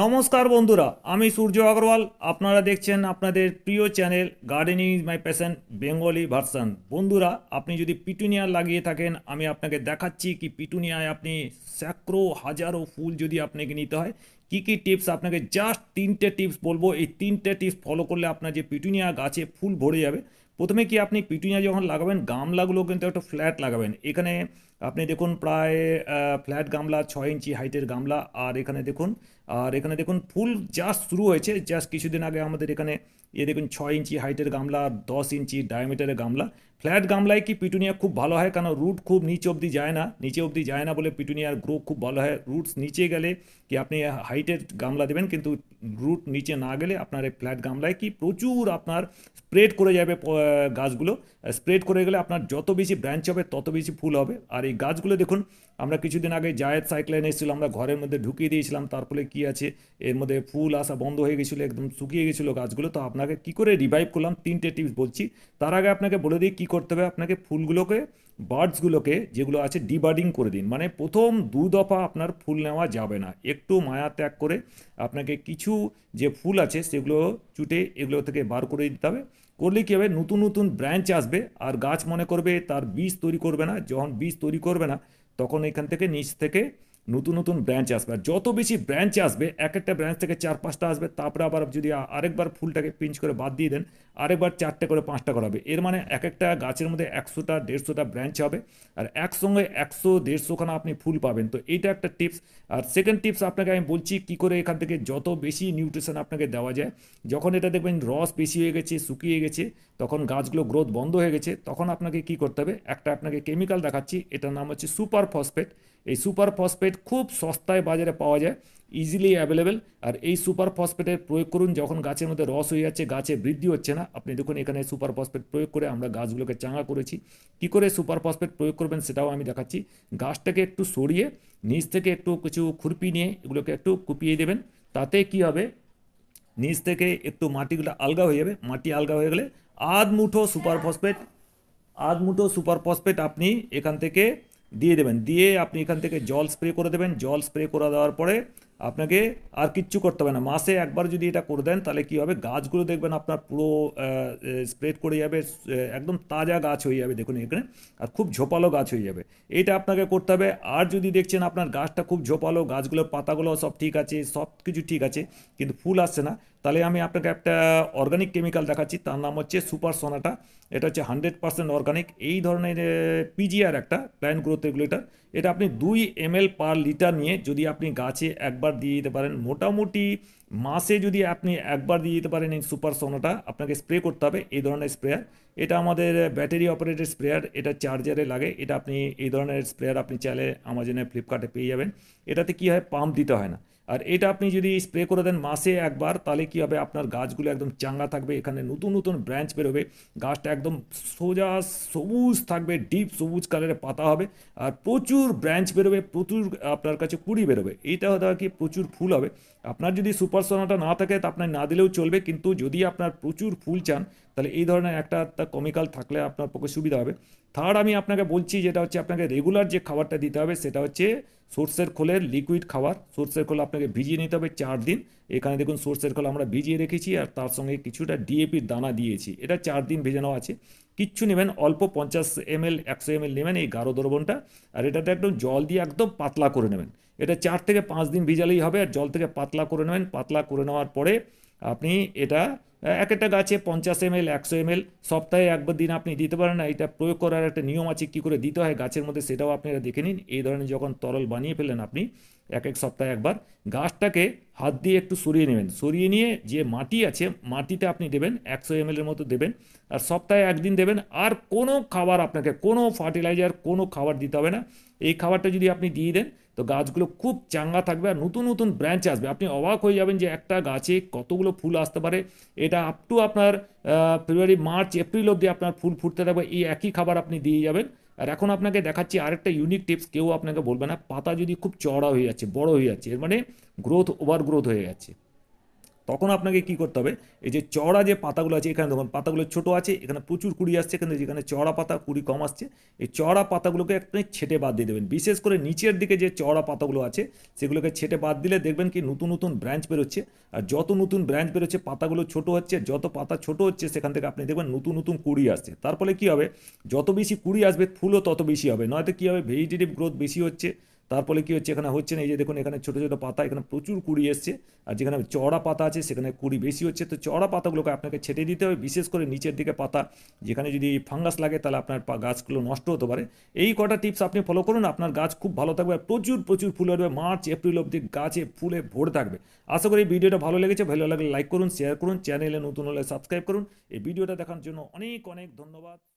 নমস্কার বন্ধুরা আমি সূর্য আগরওয়াল আপনারা দেখছেন আপনাদের প্রিয় channel gardening is my passion Bengali version বন্ধুরা আপনি যদি পিটুনিয়া লাগিয়ে থাকেন আমি আপনাকে দেখাচ্ছি কি পিটুনিয়ায় আপনি স্যাক্রো হাজারো ফুল যদি আপনাকে নিতে হয় কি কি টিপস আপনাকে জাস্ট তিনটে টিপস বলবো এই তিনটে টিপস ফলো করলে আপনার যে পিটুনিয়া গাছে ফুল ভরে যাবে প্রথমে কি আপনি পিটুনিয়া যখন লাগাবেন গামলাগুলো কিন্তু একটা ফ্ল্যাট লাগাবেন এখানে আপনি দেখুন প্রায় ফ্ল্যাট গামলা ছয় ইঞ্চি হাইটের গামলা আর এখানে দেখুন আর এখানে দেখুন ফুল জাস্ট শুরু হয়েছে জাস্ট কিছুদিন আগে আমাদের এখানে এ দেখুন ছয় ইঞ্চি হাইটের গামলা দশ ইঞ্চি ডায়ামিটারের গামলা ফ্ল্যাট গামলায় কি পিটুনিয়া খুব ভালো হয় কারণ রুট খুব নিচে অবধি যায় না নিচে অবধি যায় না বলে পিটুনিয়ার গ্রো খুব ভালো হয় রুটস নিচে গেলে কি আপনি হাইটের গামলা দেবেন কিন্তু রুট নিচে না গেলে আপনার এই ফ্ল্যাট গামলায় কি প্রচুর আপনার স্প্রেড করে যাবে গাছগুলো স্প্রেড করে গেলে আপনার যত বেশি ব্রাঞ্চ হবে তত বেশি ফুল হবে আর এই গাছগুলো দেখুন আমরা কিছুদিন আগে জায়েদ সাইক্লাইন এসেছিলো আমরা ঘরের মধ্যে ঢুকিয়ে দিয়েছিলাম তারপরে কী আছে এর মধ্যে ফুল আসা বন্ধ হয়ে গেছিলো একদম শুকিয়ে গেছিলো গাছগুলো তো আপনাকে কি করে রিভাইভ করলাম তিনটে টিপস বলছি তার আগে আপনাকে বলে দিই কী করতে হবে আপনাকে ফুলগুলোকে বার্ডসগুলোকে যেগুলো আছে ডিবার্ডিং করে দিন মানে প্রথম দু দফা আপনার ফুল নেওয়া যাবে না একটু মায়া ত্যাগ করে আপনাকে কিছু যে ফুল আছে সেগুলো চুটে এগুলো থেকে বার করে দিতে হবে করলে কী হবে নতুন নতুন ব্রাঞ্চ আসবে আর গাছ মনে করবে তার বীজ তৈরি করবে না যখন বীজ তৈরি করবে না তখন এখান থেকে নিচ থেকে নতুন নতুন ব্রাঞ্চ আসবে আর যত বেশি ব্রাঞ্চ আসবে এক একটা ব্রাঞ্চ থেকে চার পাঁচটা আসবে তারপরে আবার যদি আরেকবার ফুলটাকে পিঞ্চ করে বাদ দিয়ে দেন আরেকবার চারটে করে পাঁচটা করাবে এর মানে এক একটা গাছের মধ্যে একশোটা দেড়শোটা ব্রাঞ্চ হবে আর একসঙ্গে একশো দেড়শোখানা আপনি ফুল পাবেন তো এইটা একটা টিপস আর সেকেন্ড টিপস আপনাকে আমি বলছি কি করে এখান থেকে যত বেশি নিউট্রিশন আপনাকে দেওয়া যায় যখন এটা দেখবেন রস বেশি হয়ে গেছে শুকিয়ে গেছে তখন গাছগুলো গ্রোথ বন্ধ হয়ে গেছে তখন আপনাকে কি করতে হবে একটা আপনাকে কেমিক্যাল দেখাচ্ছি এটার নাম হচ্ছে সুপার ফসফেট এই সুপার ফসফেট খুব সস্তায় বাজারে পাওয়া যায় ইজিলি অ্যাভেলেবেল আর এই সুপার ফসফেটের প্রয়োগ করুন যখন গাছের মধ্যে রস হয়ে যাচ্ছে গাছে বৃদ্ধি হচ্ছে না আপনি দেখুন এখানে সুপার ফসফেট প্রয়োগ করে আমরা গাছগুলোকে চাঙা করেছি কি করে সুপার ফসফেট প্রয়োগ করবেন সেটাও আমি দেখাচ্ছি গাছটাকে একটু সরিয়ে নিচ থেকে একটু কিছু খুরপি নিয়ে এগুলোকে একটু কুপিয়ে দেবেন তাতে কি হবে নিচ থেকে একটু মাটিগুলো আলগা হয়ে যাবে মাটি আলগা হয়ে গেলে আধ মুঠো সুপার ফসফেট আধ মুঠো সুপার ফসফেট আপনি এখান থেকে দিয়ে দেবেন দিয়ে আপনি এখান থেকে জল স্প্রে করে দেবেন জল স্প্রে করে দেওয়ার পরে আপনাকে আর কিচ্ছু করতে হবে না মাসে একবার যদি এটা করে দেন তাহলে কী হবে গাছগুলো দেখবেন আপনার পুরো স্প্রেড করে যাবে একদম তাজা গাছ হয়ে যাবে দেখুন এখানে আর খুব ঝোপালো গাছ হয়ে যাবে এটা আপনাকে করতে হবে আর যদি দেখছেন আপনার গাছটা খুব ঝোপালো গাছগুলোর পাতাগুলো সব ঠিক আছে সব কিছু ঠিক আছে কিন্তু ফুল আসছে না তাহলে আমি আপনাকে একটা অর্গানিক কেমিক্যাল দেখাচ্ছি তার নাম হচ্ছে সুপার সোনাটা এটা হচ্ছে হান্ড্রেড পার্সেন্ট অর্গানিক এই ধরনের পিজিআর একটা প্ল্যান গ্রোথ রেগুলেটার এটা আপনি দুই এম পার লিটার নিয়ে যদি আপনি গাছে একবার দিয়ে দিতে পারেন মোটামুটি মাসে যদি আপনি একবার দিয়ে দিতে পারেন এই সুপার সোনাটা আপনাকে স্প্রে করতে হবে এই ধরনের স্প্রেয়ার এটা আমাদের ব্যাটারি অপারেটেড স্প্রেয়ার এটা চার্জারে লাগে এটা আপনি এই ধরনের স্প্রেয়ার আপনি চাইলে আমাজনে ফ্লিপকার্টে পেয়ে যাবেন এটাতে কি হয় পাম্প দিতে হয় না আর এটা আপনি যদি স্প্রে করে দেন মাসে একবার তাহলে কী হবে আপনার গাছগুলো একদম চাঙ্গা থাকবে এখানে নতুন নতুন ব্রাঞ্চ বেরোবে গাছটা একদম সোজা সবুজ থাকবে ডিপ সবুজ কালারের পাতা হবে আর প্রচুর ব্রাঞ্চ বেরোবে প্রচুর আপনার কাছে কুড়ি বেরোবে এইটা হয়তো কি প্রচুর ফুল হবে আপনার যদি সুপার সোনাটা না থাকে তা আপনার না দিলেও চলবে কিন্তু যদি আপনার প্রচুর ফুল চান তাহলে এই ধরনের একটা কমিকাল থাকলে আপনার পক্ষে সুবিধা হবে থার্ড আমি আপনাকে বলছি যেটা হচ্ছে আপনাকে রেগুলার যে খাবারটা দিতে হবে সেটা হচ্ছে সোর্সের খোলের লিকুইড খাবার সোর্সের খোল আপনাকে ভিজিয়ে নিতে হবে চার দিন এখানে দেখুন সোর্সের খোল আমরা ভিজিয়ে রেখেছি আর তার সঙ্গে কিছুটা ডিএপির দানা দিয়েছি এটা চার দিন ভেজানো আছে কিচ্ছু নেবেন অল্প পঞ্চাশ এম এল একশো এম এল নেবেন এই গাঢ় দ্রবণটা আর এটাতে একদম জল দিয়ে একদম পাতলা করে নেবেন এটা চার থেকে পাঁচ দিন ভিজালেই হবে আর জল থেকে পাতলা করে নেবেন পাতলা করে নেওয়ার পরে আপনি এটা এক একটা গাছে পঞ্চাশ এম এল একশো এম এল সপ্তাহে একবার দিন আপনি দিতে পারেন না এটা প্রয়োগ করার একটা নিয়ম আছে কী করে দিতে হয় গাছের মধ্যে সেটাও আপনারা দেখে নিন এই ধরনের যখন তরল বানিয়ে ফেলেন আপনি এক এক সপ্তাহে একবার গাছটাকে হাত দিয়ে একটু সরিয়ে নেবেন সরিয়ে নিয়ে যে মাটি আছে মাটিতে আপনি দেবেন একশো এম এলের মতো দেবেন আর সপ্তাহে একদিন দেবেন আর কোনো খাবার আপনাকে কোনো ফার্টিলাইজার কোনো খাবার দিতে হবে না এই খাবারটা যদি আপনি দিয়ে দেন তো গাছগুলো খুব চাঙ্গা থাকবে আর নতুন নতুন ব্রাঞ্চ আসবে আপনি অবাক হয়ে যাবেন যে একটা গাছে কতগুলো ফুল আসতে পারে এটা এটা আপ টু আপনার ফেব্রুয়ারি মার্চ এপ্রিল অবধি আপনার ফুল ফুটতে থাকবে এই একই খাবার আপনি দিয়ে যাবেন আর এখন আপনাকে দেখাচ্ছি আরেকটা ইউনিক টিপস কেউ আপনাকে বলবে না পাতা যদি খুব চড়া হয়ে যাচ্ছে বড় হয়ে যাচ্ছে এর মানে গ্রোথ ওভার গ্রোথ হয়ে যাচ্ছে তখন আপনাকে কি করতে হবে এই যে চড়া যে পাতাগুলো আছে এখানে দেখুন পাতাগুলো ছোট আছে এখানে প্রচুর কুড়ি আসছে এখানে যেখানে চড়া পাতা কুড়ি কম আসছে এই চড়া পাতাগুলোকে একটু ছেটে বাদ দিয়ে দেবেন বিশেষ করে নিচের দিকে যে চড়া পাতাগুলো আছে সেগুলোকে ছেটে বাদ দিলে দেখবেন কি নতুন নতুন ব্রাঞ্চ বেরোচ্ছে আর যত নতুন ব্রাঞ্চ বেরোচ্ছে পাতাগুলো ছোট হচ্ছে যত পাতা ছোট হচ্ছে সেখান থেকে আপনি দেখবেন নতুন নতুন কুড়ি আসছে তার ফলে কী হবে যত বেশি কুড়ি আসবে ফুলও তত বেশি হবে নয়তো কী হবে ভেজিটেটিভ গ্রোথ বেশি হচ্ছে তারপরে কি হচ্ছে এখানে হচ্ছে না এই যে দেখুন এখানে ছোটো ছোটো পাতা এখানে প্রচুর কুড়ি এসছে আর যেখানে চড়া পাতা আছে সেখানে কুড়ি বেশি হচ্ছে তো চড়া পাতাগুলোকে আপনাকে ছেটে দিতে হবে বিশেষ করে নিচের দিকে পাতা যেখানে যদি ফাঙ্গাস লাগে তাহলে আপনার গাছগুলো নষ্ট হতে পারে এই কটা টিপস আপনি ফলো করুন আপনার গাছ খুব ভালো থাকবে প্রচুর প্রচুর ফুল হবে মার্চ এপ্রিল অবধি গাছে ফুলে ভরে থাকবে আশা করি ভিডিওটা ভালো লেগেছে ভালো লাগলে লাইক করুন শেয়ার করুন চ্যানেলে নতুন হলে সাবস্ক্রাইব করুন এই ভিডিওটা দেখার জন্য অনেক অনেক ধন্যবাদ